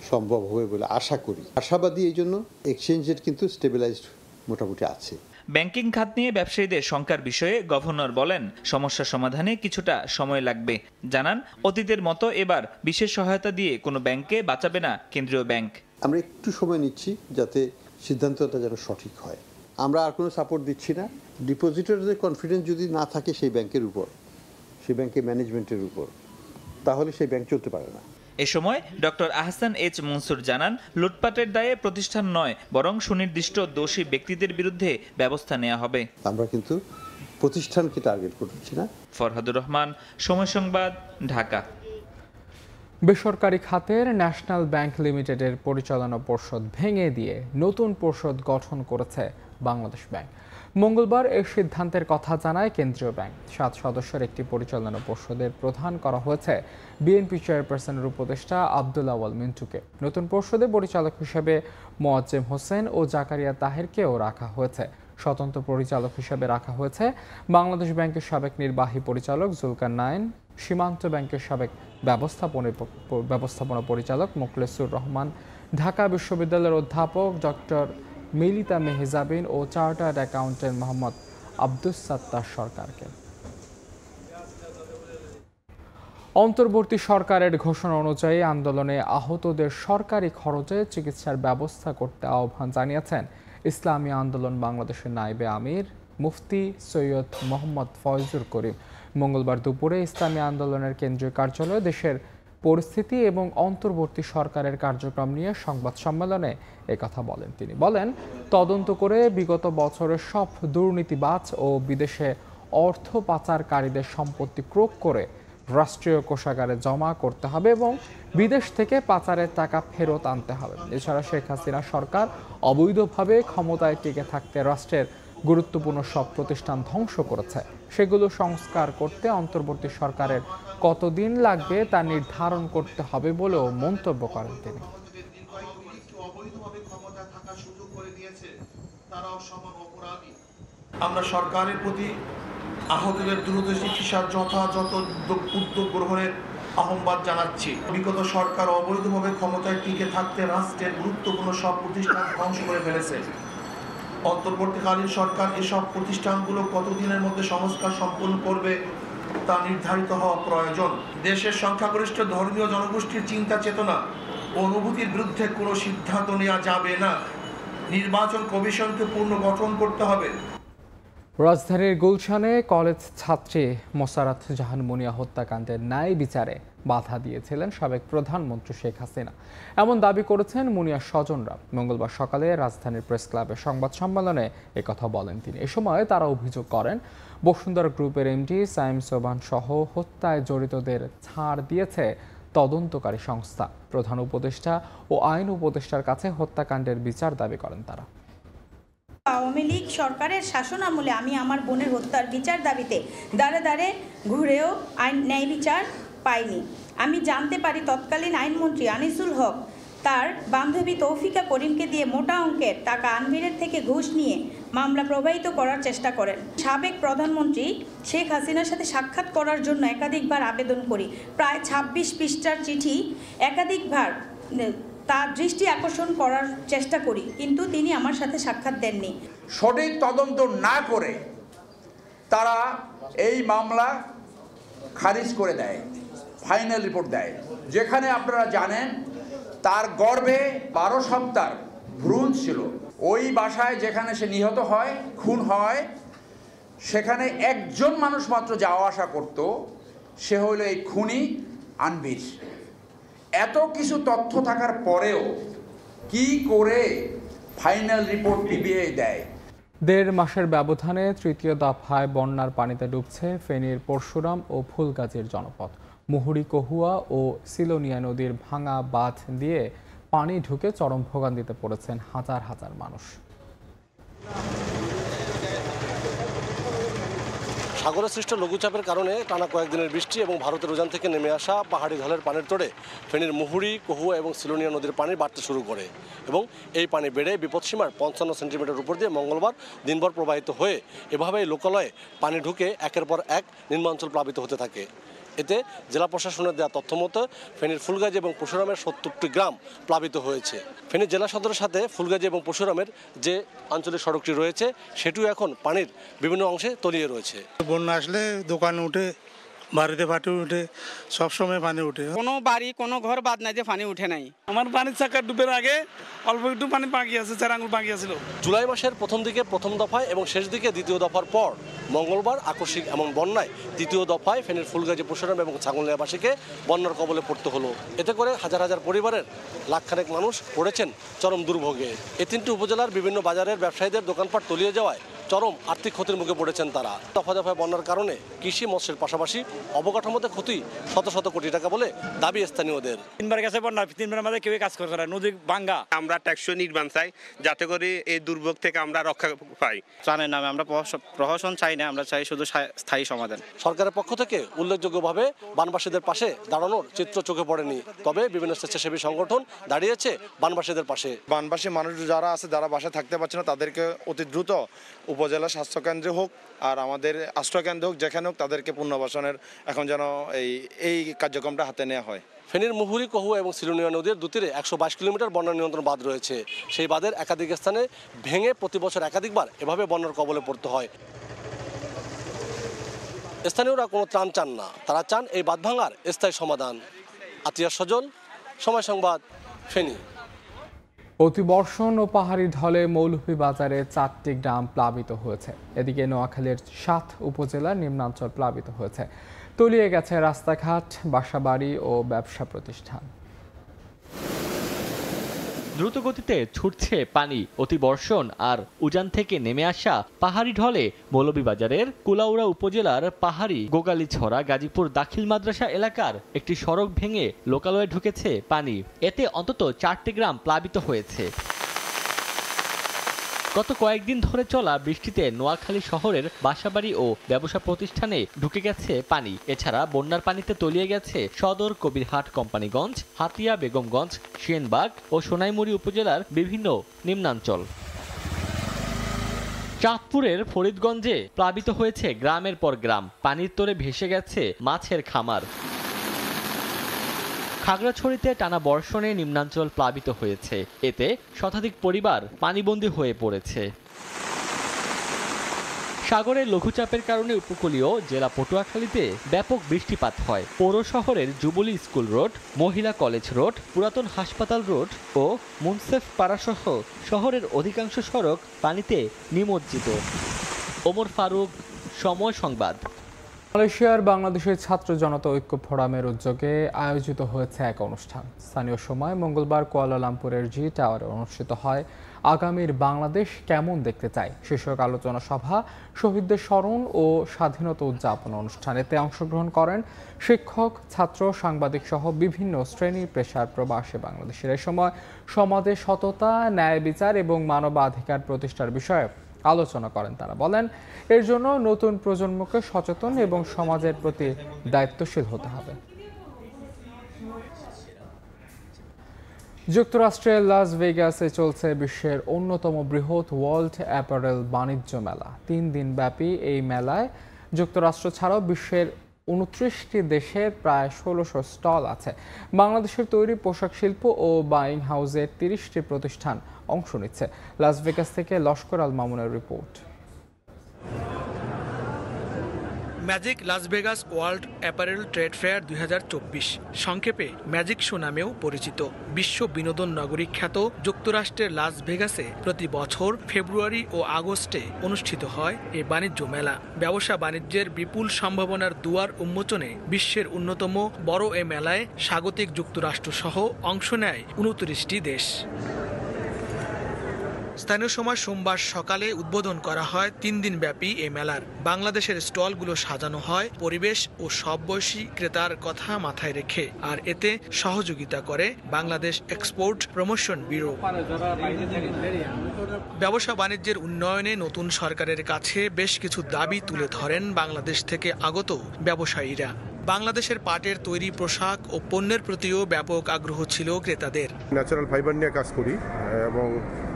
সম্ভব হবে বলে আশা করি আশাবাদী এই জন্য এক্সচেঞ্জের কিন্তু স্টেবিলাইজড মোটামুটি আছে ব্যাংকিং খাত নিয়ে ব্যবসায়ীদের শঙ্কার বিষয়ে গভর্নর বলেন সমস্যা সমাধানে কিছুটা সময় লাগবে জানান অতীতের মতো এবার বিশেষ সহায়তা দিয়ে কোনো ব্যাংককে বাঁচাবে না কেন্দ্রীয় ব্যাংক আমরা একটু সময় নিচ্ছি যাতে সিদ্ধান্তটা যেন সঠিক হয় আমরা আর কোনো সাপোর্ট দিচ্ছি না ডিপোজিটরদের কনফিডেন্স যদি না থাকে সেই ব্যাংকের উপর সেই ব্যাংকের ম্যানেজমেন্টের উপর তাহলে সেই ব্যাংক চলতে পারে না এ সময় ডক্টর আহসান এইচ মনসুর জানান লুটপাটের দায়ে প্রতিষ্ঠান নয় বরং সুনির্দিষ্ট দোষী ব্যক্তিদের বিরুদ্ধে ব্যবস্থা নেওয়া হবে আমরা কিন্তু প্রতিষ্ঠানকে টার্গেট করছি না ফরহাদুর রহমান সময় সংবাদ ঢাকা বেসরকারি খাতের ন্যাশনাল ব্যাংক লিমিটেডের পরিচালনা পর্ষদ ভেঙে দিয়ে নতুন পর্ষদ গঠন করেছে বাংলাদেশ ব্যাংক মঙ্গলবার এই সিদ্ধান্তের কথা জানায় কেন্দ্রীয় ব্যাংক সাত সদস্যের একটি পরিচালনা পর্ষদের প্রধান করা হয়েছে বিএনপি চেয়ারপারসনের উপদেষ্টা আব্দুল আওয়াল মিন্টুকে নতুন পর্ষদে পরিচালক হিসেবে মোয়াজ্জেম হোসেন ও জাকারিয়া তাহেরকেও রাখা হয়েছে স্বতন্ত্র পরিচালক হিসেবে রাখা হয়েছে বাংলাদেশ ব্যাংকের সাবেক নির্বাহী পরিচালক জুলকার নাইন সীমান্ত ব্যাংকের সাবেক ব্যবস্থাপনা ব্যবস্থাপনা পরিচালক মোকলেসুর রহমান ঢাকা বিশ্ববিদ্যালয়ের অধ্যাপক ডক্টর মিলিতা মেহজাবিন ও চার্টার্ড অ্যাকাউন্টেন্ট মোহাম্মদ আব্দুস সাত্তার সরকারকে অন্তর্বর্তী সরকারের ঘোষণা অনুযায়ী আন্দোলনে আহতদের সরকারি খরচে চিকিৎসার ব্যবস্থা করতে আহ্বান জানিয়েছেন ইসলামী আন্দোলন বাংলাদেশের নাইবে আমির মুফতি সৈয়দ মোহাম্মদ ফয়জুর করিম মঙ্গলবার দুপুরে ইসলামী আন্দোলনের কেন্দ্রীয় কার্যালয়ে দেশের পরিস্থিতি এবং অন্তর্বর্তী সরকারের কার্যক্রম নিয়ে সংবাদ সম্মেলনে কথা বলেন তিনি বলেন তদন্ত করে বিগত বছরের সব দুর্নীতিবাজ ও বিদেশে অর্থ পাচারকারীদের সম্পত্তি ক্রোক করে রাষ্ট্রীয় কোষাগারে জমা করতে হবে এবং বিদেশ থেকে পাচারের টাকা ফেরত আনতে হবে এছাড়া শেখ হাসিনা সরকার অবৈধভাবে ক্ষমতায় টিকে থাকতে রাষ্ট্রের গুরুত্বপূর্ণ সব প্রতিষ্ঠান ধ্বংস করেছে সেগুলো সংস্কার করতে অন্তর্বর্তী সরকারের কতদিন লাগবে তা নির্ধারণ করতে হবে বলেও মন্তব্য করেন তিনি আমরা সরকারের প্রতি আহতদের দ্রুত চিকিৎসার যথাযথ উদ্যোগ গ্রহণের আহ্বান জানাচ্ছি বিগত সরকার অবৈধভাবে ক্ষমতায় টিকে থাকতে রাষ্ট্রের গুরুত্বপূর্ণ সব প্রতিষ্ঠান ধ্বংস করে ফেলেছে অন্তর্বর্তীকালীন সরকার এসব প্রতিষ্ঠানগুলো কতদিনের মধ্যে সংস্কার সম্পন্ন করবে তা নির্ধারিত হওয়া প্রয়োজন দেশের সংখ্যাগরিষ্ঠ ধর্মীয় জনগোষ্ঠীর চিন্তা চেতনা অনুভূতির বিরুদ্ধে কোনো সিদ্ধান্ত নেওয়া যাবে না নির্বাচন কমিশনকে পূর্ণ গঠন করতে হবে রাজধানীর গুলশানে কলেজ ছাত্রী মোসারাত জাহান মুনিয়া হত্যাকাণ্ডের ন্যায় বিচারে বাধা দিয়েছিলেন সাবেক প্রধানমন্ত্রী শেখ হাসিনা এমন দাবি করেছেন মুনিয়া স্বজনরা মঙ্গলবার সকালে রাজধানীর প্রেস ক্লাবে সংবাদ সম্মেলনে একথা বলেন তিনি এ সময় তারা অভিযোগ করেন বসুন্ধরা গ্রুপের এমডি সাইম সোবান সহ হত্যায় জড়িতদের ছাড় দিয়েছে তদন্তকারী সংস্থা প্রধান উপদেষ্টা ও আইন উপদেষ্টার কাছে হত্যাকাণ্ডের বিচার দাবি করেন তারা আওয়ামী লীগ সরকারের শাসন আমলে আমি আমার বোনের হত্যার বিচার দাবিতে দাঁড়ে দাঁড়ে ঘুরেও আইন ন্যায় বিচার পাইনি আমি জানতে পারি তৎকালীন আইনমন্ত্রী আনিসুল হক তার বান্ধবী তৌফিকা করিমকে দিয়ে মোটা অঙ্কের টাকা আনবিরের থেকে ঘুষ নিয়ে মামলা প্রবাহিত করার চেষ্টা করেন সাবেক প্রধানমন্ত্রী শেখ হাসিনার সাথে সাক্ষাৎ করার জন্য একাধিকবার আবেদন করি প্রায় ২৬ পৃষ্ঠার চিঠি একাধিকবার তার দৃষ্টি আকর্ষণ করার চেষ্টা করি কিন্তু তিনি আমার সাথে সাক্ষাৎ দেননি সঠিক তদন্ত না করে তারা এই মামলা খারিজ করে দেয় ফাইনাল রিপোর্ট দেয় যেখানে আপনারা জানেন তার গর্ভে বারো সপ্তাহ ভ্রূণ ছিল ওই বাসায় যেখানে সে নিহত হয় খুন হয় সেখানে একজন মানুষ মাত্র যাওয়া আসা করত সে হলো এই খুনি আনবির এত কিছু তথ্য থাকার পরেও কি করে ফাইনাল রিপোর্ট পিবিআই দেয় দেড় মাসের ব্যবধানে তৃতীয় দফায় বন্যার পানিতে ডুবছে ফেনীর পরশুরাম ও ফুলগাজীর জনপদ মুহুরি কহুয়া ও সিলোনিয়া নদীর ভাঙা বাঁধ দিয়ে পানি ঢুকে চরম ভোগান্তিতে পড়েছেন হাজার হাজার মানুষ সাগরে সৃষ্ট লঘুচাপের কারণে টানা কয়েকদিনের বৃষ্টি এবং ভারতের উজান থেকে নেমে আসা পাহাড়ি ঢালের পানির তোড়ে ফেনীর মুহুরি কহুয়া এবং সিলোনিয়া নদীর পানি বাড়তে শুরু করে এবং এই পানি বেড়ে বিপদসীমার পঞ্চান্ন সেন্টিমিটার উপর দিয়ে মঙ্গলবার দিনভর প্রবাহিত হয়ে এভাবেই লোকালয়ে পানি ঢুকে একের পর এক নিম্নাঞ্চল প্লাবিত হতে থাকে এতে জেলা প্রশাসনের দেওয়া তথ্য মতো ফেনীর ফুলগাজি এবং পশুরামের সত্তরটি গ্রাম প্লাবিত হয়েছে ফেনী জেলা সদরের সাথে ফুলগাজি এবং পশুরামের যে আঞ্চলিক সড়কটি রয়েছে সেটিও এখন পানির বিভিন্ন অংশে তলিয়ে রয়েছে বন্যা আসলে দোকান উঠে বাড়িতে ফাটি উঠে সময় পানি উঠে কোনো বাড়ি কোনো ঘর বাদ নাই যে পানি উঠে নাই আমার পানির চাকা ডুবের আগে অল্প একটু পানি পাকি আছে চার আঙুল পাকি আছিল জুলাই মাসের প্রথম দিকে প্রথম দফায় এবং শেষ দিকে দ্বিতীয় দফার পর মঙ্গলবার আকস্মিক এমন বন্যায় তৃতীয় দফায় ফেনের ফুলগাজী প্রসারণ এবং ছাগলনিয়াবাসীকে বন্যার কবলে পড়তে হলো এতে করে হাজার হাজার পরিবারের লাখখানেক মানুষ পড়েছেন চরম দুর্ভোগে এ তিনটি উপজেলার বিভিন্ন বাজারের ব্যবসায়ীদের দোকানপাট তলিয়ে যাওয়ায় চরম আর্থিক ক্ষতির মুখে পড়েছেন তারা দফা দফায় বন্যার কারণে কৃষি মৎস্যের পাশাপাশি অবকাঠামোতে ক্ষতি শত শত কোটি টাকা বলে দাবি স্থানীয়দের তিনবার গেছে বন্যা তিনবার আমাদের কেউ কাজ করছে না নদী ভাঙ্গা আমরা ট্যাক্সি নির্মাণ চাই যাতে করে এই দুর্ভোগ থেকে আমরা রক্ষা পাই ত্রাণের নামে আমরা প্রহসন চাই না আমরা চাই শুধু স্থায়ী সমাধান সরকারের পক্ষ থেকে উল্লেখযোগ্যভাবে বানবাসীদের পাশে দাঁড়ানোর চিত্র চোখে পড়েনি তবে বিভিন্ন স্বেচ্ছাসেবী সংগঠন দাঁড়িয়েছে বানবাসীদের পাশে বানবাসী মানুষ যারা আছে যারা বাসায় থাকতে পারছে না তাদেরকে অতি দ্রুত উপজেলা স্বাস্থ্যকেন্দ্রে হোক আর আমাদের আশ্রয়কেন্দ্রে হোক যেখানে হোক তাদেরকে পুনর্বাসনের এখন যেন এই এই কার্যক্রমটা হাতে নেওয়া হয় ফেনীর মুহুরি কহু এবং সিলুনিয়া নদীর দুতীরে একশো বাইশ কিলোমিটার বন্যা নিয়ন্ত্রণ বাঁধ রয়েছে সেই বাঁধের একাধিক স্থানে ভেঙে প্রতি বছর একাধিকবার এভাবে বন্যার কবলে পড়তে হয় স্থানীয়রা কোনো ত্রাণ চান না তারা চান এই বাঁধ ভাঙার স্থায়ী সমাধান আতিয়া সজল সময় সংবাদ ফেনী অতিবর্ষণ ও পাহাড়ি ঢলে মৌলভী বাজারে চারটি গ্রাম প্লাবিত হয়েছে এদিকে নোয়াখালীর সাত উপজেলার নিম্নাঞ্চল প্লাবিত হয়েছে তলিয়ে গেছে রাস্তাঘাট বাসাবাড়ি ও ব্যবসা প্রতিষ্ঠান দ্রুত গতিতে ছুটছে পানি অতিবর্ষণ আর উজান থেকে নেমে আসা পাহাড়ি ঢলে মৌলভীবাজারের কুলাউড়া উপজেলার পাহাড়ি গোগালিছড়া গাজীপুর দাখিল মাদ্রাসা এলাকার একটি সড়ক ভেঙে লোকালয়ে ঢুকেছে পানি এতে অন্তত চারটি গ্রাম প্লাবিত হয়েছে গত কয়েকদিন ধরে চলা বৃষ্টিতে নোয়াখালী শহরের বাসাবাড়ি ও ব্যবসা প্রতিষ্ঠানে ঢুকে গেছে পানি এছাড়া বন্যার পানিতে তলিয়ে গেছে সদর কবিরহাট কোম্পানিগঞ্জ হাতিয়া বেগমগঞ্জ সেনবাগ ও সোনাইমুড়ি উপজেলার বিভিন্ন নিম্নাঞ্চল চাঁদপুরের ফরিদগঞ্জে প্লাবিত হয়েছে গ্রামের পর গ্রাম পানির তোরে ভেসে গেছে মাছের খামার খাগড়াছড়িতে টানা বর্ষণে নিম্নাঞ্চল প্লাবিত হয়েছে এতে শতাধিক পরিবার পানিবন্দী হয়ে পড়েছে সাগরের লঘুচাপের কারণে উপকূলীয় জেলা পটুয়াখালীতে ব্যাপক বৃষ্টিপাত হয় পৌর শহরের জুবলি স্কুল রোড মহিলা কলেজ রোড পুরাতন হাসপাতাল রোড ও মুনসেফ পাড়াসহ শহরের অধিকাংশ সড়ক পানিতে নিমজ্জিত ওমর ফারুক সময় সংবাদ মালয়েশিয়ার বাংলাদেশের ছাত্র জনতা ঐক্য ফোরামের উদ্যোগে আয়োজিত হয়েছে এক অনুষ্ঠান স্থানীয় সময় মঙ্গলবার কুয়ালালামপুরের জি টাওয়ারে অনুষ্ঠিত হয় আগামীর বাংলাদেশ কেমন দেখতে চায় শীর্ষক আলোচনা সভা শহীদদের স্মরণ ও স্বাধীনতা উদযাপন অনুষ্ঠানেতে অংশগ্রহণ করেন শিক্ষক ছাত্র সাংবাদিক সহ বিভিন্ন শ্রেণী পেশার প্রবাসী বাংলাদেশের সময় সমাজে সততা ন্যায় বিচার এবং মানবাধিকার প্রতিষ্ঠার বিষয়ে আলোচনা করেন তারা বলেন এর জন্য নতুন প্রজন্মকে সচেতন এবং সমাজের প্রতি দায়িত্বশীল হতে হবে যুক্তরাষ্ট্রের লাস ভেগাসে চলছে বিশ্বের অন্যতম বৃহৎ ওয়ার্ল্ড অ্যাপারেল বাণিজ্য মেলা তিন দিন ব্যাপী এই মেলায় যুক্তরাষ্ট্র ছাড়াও বিশ্বের উনত্রিশটি দেশের প্রায় ষোলোশো স্টল আছে বাংলাদেশের তৈরি পোশাক শিল্প ও বাইং হাউসের তিরিশটি প্রতিষ্ঠান অংশ নিচ্ছে লাস ভেগাস থেকে লস্কর আল মামুনের report magic Las Vegas world apparel trade fair দুই সংক্ষেপে ম্যাজিক শো নামেও পরিচিত বিশ্ব বিনোদন নগরী খ্যাত যুক্তরাষ্ট্রের লাস ভেগাসে প্রতি বছর ফেব্রুয়ারি ও আগস্টে অনুষ্ঠিত হয় এই বাণিজ্য মেলা ব্যবসা বাণিজ্যের বিপুল সম্ভাবনার দুয়ার উন্মোচনে বিশ্বের অন্যতম বড় এ মেলায় স্বাগতিক যুক্তরাষ্ট্রসহ অংশ নেয় উনত্রিশটি দেশ স্থানীয় সময় সোমবার সকালে উদ্বোধন করা হয় তিন দিন ব্যাপী এই মেলার বাংলাদেশের স্টলগুলো সাজানো হয় পরিবেশ ও সব বয়সী ক্রেতার কথা মাথায় রেখে আর এতে সহযোগিতা করে বাংলাদেশ এক্সপোর্ট প্রমোশন ব্যুরো ব্যবসা বাণিজ্যের উন্নয়নে নতুন সরকারের কাছে বেশ কিছু দাবি তুলে ধরেন বাংলাদেশ থেকে আগত ব্যবসায়ীরা বাংলাদেশের পাটের তৈরি পোশাক ও পণ্যের প্রতিও ব্যাপক আগ্রহ ছিল ক্রেতাদের ন্যাচারাল ফাইবার নিয়ে কাজ করি এবং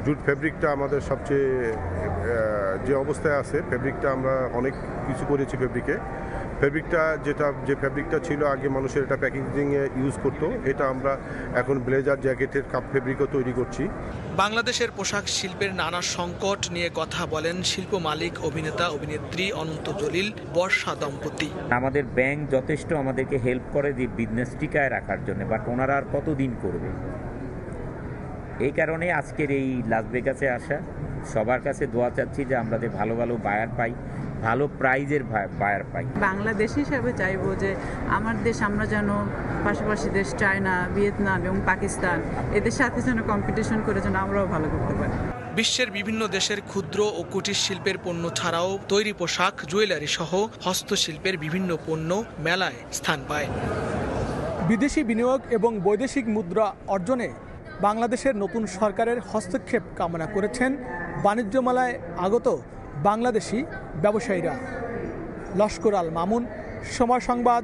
জুট ফেব্রিকটা আমাদের সবচেয়ে যে অবস্থায় আছে ফেব্রিকটা আমরা অনেক কিছু করেছি ফেব্রিকে ফেব্রিকটা যেটা যে ফ্যাব্রিকটা ছিল আগে মানুষের এটা প্যাকেজিংয়ে ইউজ করতো এটা আমরা এখন ব্লেজার জ্যাকেটের কাপ ফেব্রিকও তৈরি করছি বাংলাদেশের পোশাক শিল্পের নানা সংকট নিয়ে কথা বলেন শিল্প মালিক অভিনেতা অভিনেত্রী অনন্ত জলিল বর্ষা দম্পতি আমাদের ব্যাংক যথেষ্ট আমাদেরকে হেল্প করে যে বিজনেস টিকায় রাখার জন্য বাট ওনারা আর কতদিন করবে এই কারণে আজকের এই লাস ভেগাসে আসা সবার কাছে দোয়া চাচ্ছি যে আমরা যে ভালো ভালো বায়ার পাই ভালো প্রাইজের বায়ার পাই বাংলাদেশ হিসাবে চাইবো যে আমার দেশ আমরা যেন পাশাপাশি দেশ চায়না ভিয়েতনাম এবং পাকিস্তান এদের সাথে যেন কম্পিটিশন করে যেন আমরাও ভালো করতে পারি বিশ্বের বিভিন্ন দেশের ক্ষুদ্র ও কুটির শিল্পের পণ্য ছাড়াও তৈরি পোশাক জুয়েলারি সহ হস্তশিল্পের বিভিন্ন পণ্য মেলায় স্থান পায় বিদেশি বিনিয়োগ এবং বৈদেশিক মুদ্রা অর্জনে বাংলাদেশের নতুন সরকারের হস্তক্ষেপ কামনা করেছেন বাণিজ্য মেলায় আগত বাংলাদেশি ব্যবসায়ীরা লস্কর আল মামুন সময় সংবাদ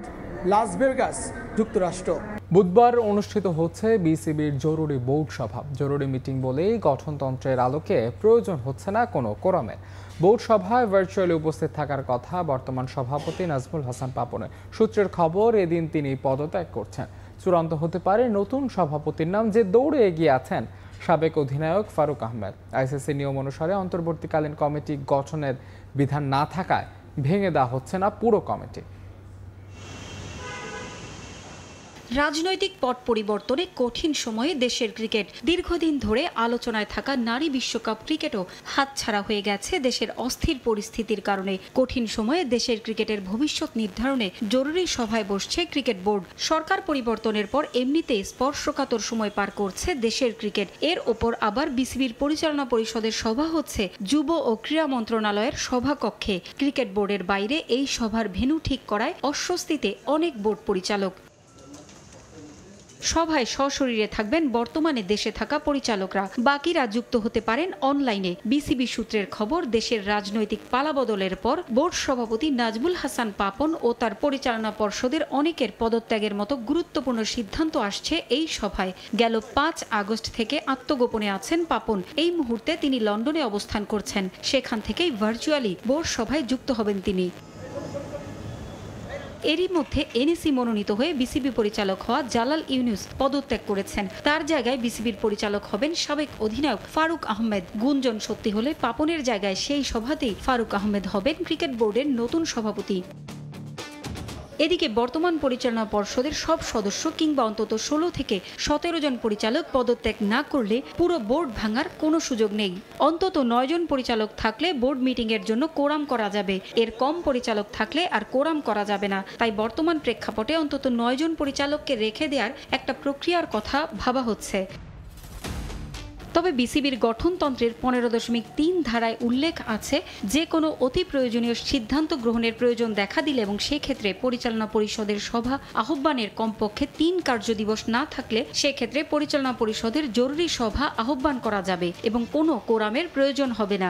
লাস ভেগাস যুক্তরাষ্ট্র বুধবার অনুষ্ঠিত হচ্ছে বিসিবির জরুরি বোর্ড সভা জরুরি মিটিং বলেই গঠনতন্ত্রের আলোকে প্রয়োজন হচ্ছে না কোনো কোরমে বোর্ড সভায় ভার্চুয়ালি উপস্থিত থাকার কথা বর্তমান সভাপতি নাজমুল হাসান পাপনের সূত্রের খবর এদিন তিনি পদত্যাগ করছেন চূড়ান্ত হতে পারে নতুন সভাপতির নাম যে দৌড়ে এগিয়ে আছেন সাবেক অধিনায়ক ফারুক আহমেদ আইসিসি নিয়ম অনুসারে অন্তর্বর্তীকালীন কমিটি গঠনের বিধান না থাকায় ভেঙে দেওয়া হচ্ছে না পুরো কমিটি রাজনৈতিক পট পরিবর্তনে কঠিন সময়ে দেশের ক্রিকেট দীর্ঘদিন ধরে আলোচনায় থাকা নারী বিশ্বকাপ ক্রিকেটও হাতছাড়া হয়ে গেছে দেশের অস্থির পরিস্থিতির কারণে কঠিন সময়ে দেশের ক্রিকেটের ভবিষ্যৎ নির্ধারণে জরুরি সভায় বসছে ক্রিকেট বোর্ড সরকার পরিবর্তনের পর এমনিতে স্পর্শকাতর সময় পার করছে দেশের ক্রিকেট এর ওপর আবার বিসিবির পরিচালনা পরিষদের সভা হচ্ছে যুব ও ক্রীড়া মন্ত্রণালয়ের সভাকক্ষে ক্রিকেট বোর্ডের বাইরে এই সভার ভেন্যু ঠিক করায় অস্বস্তিতে অনেক বোর্ড পরিচালক সভায় সশরীরে থাকবেন বর্তমানে দেশে থাকা পরিচালকরা বাকিরা যুক্ত হতে পারেন অনলাইনে বিসিবি সূত্রের খবর দেশের রাজনৈতিক পালাবদলের পর বোর্ড সভাপতি নাজমুল হাসান পাপন ও তার পরিচালনা পর্ষদের অনেকের পদত্যাগের মতো গুরুত্বপূর্ণ সিদ্ধান্ত আসছে এই সভায় গেল পাঁচ আগস্ট থেকে আত্মগোপনে আছেন পাপন এই মুহূর্তে তিনি লন্ডনে অবস্থান করছেন সেখান থেকেই ভার্চুয়ালি বোর্ড সভায় যুক্ত হবেন তিনি এরই মধ্যে এনএসি মনোনীত হয়ে বিসিবি পরিচালক হওয়া জালাল ইউনুস পদত্যাগ করেছেন তার জায়গায় বিসিবির পরিচালক হবেন সাবেক অধিনায়ক ফারুক আহমেদ গুঞ্জন সত্যি হলে পাপনের জায়গায় সেই সভাতেই ফারুক আহমেদ হবেন ক্রিকেট বোর্ডের নতুন সভাপতি এদিকে বর্তমান পরিচালনা পর্ষদের সব সদস্য কিংবা অন্তত ষোলো থেকে সতেরো জন পরিচালক পদত্যাগ না করলে পুরো বোর্ড ভাঙার কোনো সুযোগ নেই অন্তত নয়জন পরিচালক থাকলে বোর্ড মিটিংয়ের জন্য কোরাম করা যাবে এর কম পরিচালক থাকলে আর কোরাম করা যাবে না তাই বর্তমান প্রেক্ষাপটে অন্তত নয়জন পরিচালককে রেখে দেওয়ার একটা প্রক্রিয়ার কথা ভাবা হচ্ছে তবে বিসিবির গঠনতন্ত্রের পনেরো দশমিক তিন ধারায় উল্লেখ আছে যে কোনো অতি প্রয়োজনীয় সিদ্ধান্ত গ্রহণের প্রয়োজন দেখা দিলে এবং সেক্ষেত্রে পরিচালনা পরিষদের সভা আহ্বানের কমপক্ষে তিন কার্যদিবস না থাকলে সেক্ষেত্রে পরিচালনা পরিষদের জরুরি সভা আহ্বান করা যাবে এবং কোনো কোরামের প্রয়োজন হবে না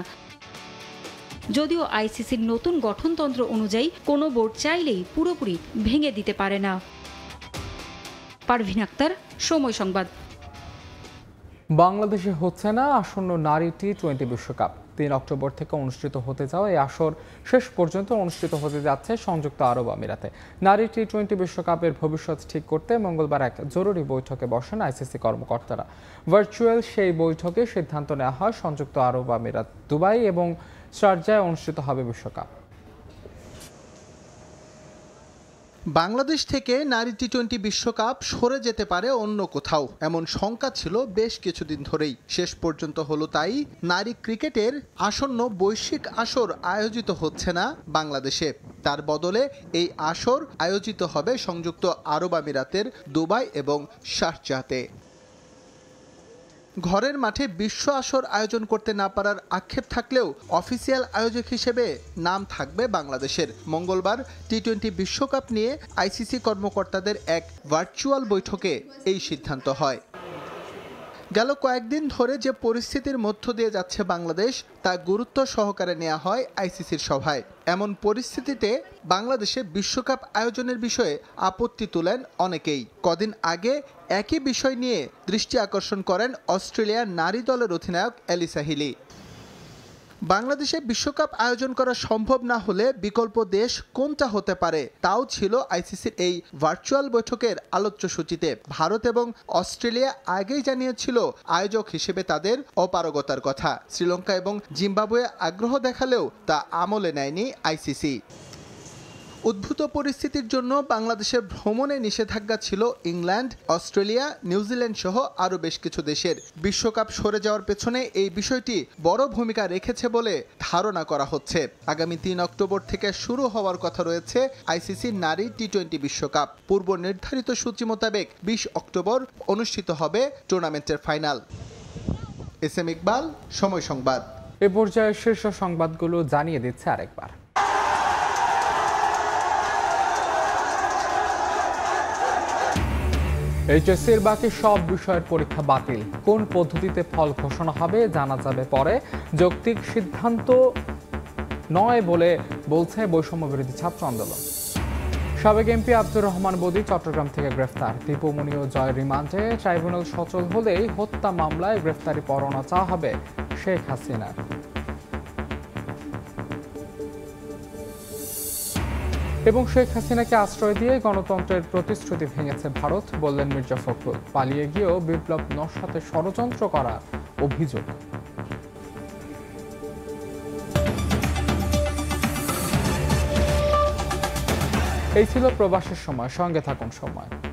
যদিও আইসিসির নতুন গঠনতন্ত্র অনুযায়ী কোনো বোর্ড চাইলেই পুরোপুরি ভেঙে দিতে পারে না পারভিন আক্তার সময় সংবাদ বাংলাদেশে হচ্ছে না আসন্ন নারী টি টোয়েন্টি বিশ্বকাপ তিন অক্টোবর থেকে অনুষ্ঠিত হতে যাওয়া এই আসর শেষ পর্যন্ত অনুষ্ঠিত হতে যাচ্ছে সংযুক্ত আরব আমিরাতে নারী টি টোয়েন্টি বিশ্বকাপের ভবিষ্যৎ ঠিক করতে মঙ্গলবার এক জরুরি বৈঠকে বসেন আইসিসি কর্মকর্তারা ভার্চুয়াল সেই বৈঠকে সিদ্ধান্ত নেওয়া হয় সংযুক্ত আরব আমিরাত দুবাই এবং সার্জায় অনুষ্ঠিত হবে বিশ্বকাপ বাংলাদেশ থেকে নারী টি টোয়েন্টি বিশ্বকাপ সরে যেতে পারে অন্য কোথাও এমন শঙ্কা ছিল বেশ কিছুদিন ধরেই শেষ পর্যন্ত হলো তাই নারী ক্রিকেটের আসন্ন বৈশ্বিক আসর আয়োজিত হচ্ছে না বাংলাদেশে তার বদলে এই আসর আয়োজিত হবে সংযুক্ত আরব আমিরাতের দুবাই এবং শারজাতে ঘরের মাঠে বিশ্ব আসর আয়োজন করতে না পারার আক্ষেপ থাকলেও অফিসিয়াল আয়োজক হিসেবে নাম থাকবে বাংলাদেশের মঙ্গলবার টি টোয়েন্টি বিশ্বকাপ নিয়ে আইসিসি কর্মকর্তাদের এক ভার্চুয়াল বৈঠকে এই সিদ্ধান্ত হয় গেল কয়েকদিন ধরে যে পরিস্থিতির মধ্য দিয়ে যাচ্ছে বাংলাদেশ তা গুরুত্ব সহকারে নেওয়া হয় আইসিসির সভায় এমন পরিস্থিতিতে বাংলাদেশে বিশ্বকাপ আয়োজনের বিষয়ে আপত্তি তোলেন অনেকেই কদিন আগে একই বিষয় নিয়ে দৃষ্টি আকর্ষণ করেন অস্ট্রেলিয়ার নারী দলের অধিনায়ক এলিসা হিলি বাংলাদেশে বিশ্বকাপ আয়োজন করা সম্ভব না হলে বিকল্প দেশ কোনটা হতে পারে তাও ছিল আইসিসির এই ভার্চুয়াল বৈঠকের আলোচ্য সূচিতে ভারত এবং অস্ট্রেলিয়া আগেই জানিয়েছিল আয়োজক হিসেবে তাদের অপারগতার কথা শ্রীলঙ্কা এবং জিম্বাবুয়ে আগ্রহ দেখালেও তা আমলে নেয়নি আইসিসি উদ্ভূত পরিস্থিতির জন্য বাংলাদেশের ভ্রমণে নিষেধাজ্ঞা ছিল ইংল্যান্ড অস্ট্রেলিয়া নিউজিল্যান্ড সহ আরও বেশ কিছু দেশের বিশ্বকাপ সরে যাওয়ার পেছনে এই বিষয়টি বড় ভূমিকা রেখেছে বলে ধারণা করা হচ্ছে আগামী তিন অক্টোবর থেকে শুরু হওয়ার কথা রয়েছে আইসিসি নারী টি টোয়েন্টি বিশ্বকাপ পূর্ব নির্ধারিত সূচি মোতাবেক বিশ অক্টোবর অনুষ্ঠিত হবে টুর্নামেন্টের ফাইনাল এস এম ইকবাল সময় সংবাদ এ পর্যায়ে শীর্ষ সংবাদগুলো জানিয়ে দিচ্ছে আরেকবার এইচএসসির বাকি সব বিষয়ের পরীক্ষা বাতিল কোন পদ্ধতিতে ফল ঘোষণা হবে জানা যাবে পরে যৌক্তিক সিদ্ধান্ত নয় বলে বলছে বৈষম্য বিরোধী ছাত্র আন্দোলন সাবেক এমপি আব্দুর রহমান বদি চট্টগ্রাম থেকে গ্রেফতার দীপমণি ও জয় রিমান্ডে ট্রাইব্যুনাল সচল হলেই হত্যা মামলায় গ্রেফতারি পরোয়ানা চাওয়া হবে শেখ হাসিনার এবং শেখ হাসিনাকে আশ্রয় দিয়ে গণতন্ত্রের প্রতিশ্রুতি ভেঙেছে ভারত বললেন মির্জা ফখরুল পালিয়ে গিয়েও বিপ্লব নস্বাতে ষড়যন্ত্র করার অভিযোগ এই ছিল প্রবাসের সময় সঙ্গে থাকুন সময়